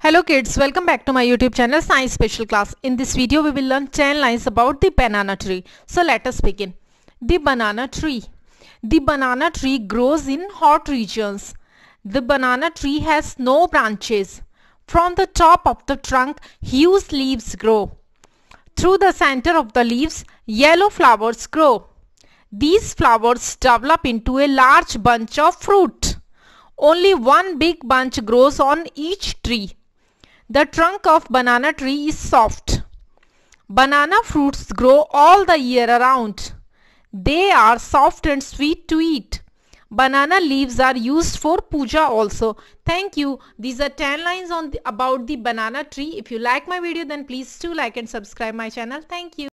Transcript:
Hello kids, welcome back to my YouTube channel Science Special Class. In this video we will learn 10 lines about the banana tree. So let us begin. The banana tree. The banana tree grows in hot regions. The banana tree has no branches. From the top of the trunk, huge leaves grow. Through the center of the leaves, yellow flowers grow. These flowers develop into a large bunch of fruit. Only one big bunch grows on each tree. The trunk of banana tree is soft. Banana fruits grow all the year around. They are soft and sweet to eat. Banana leaves are used for puja also. Thank you. These are 10 lines on the, about the banana tree. If you like my video then please do like and subscribe my channel. Thank you.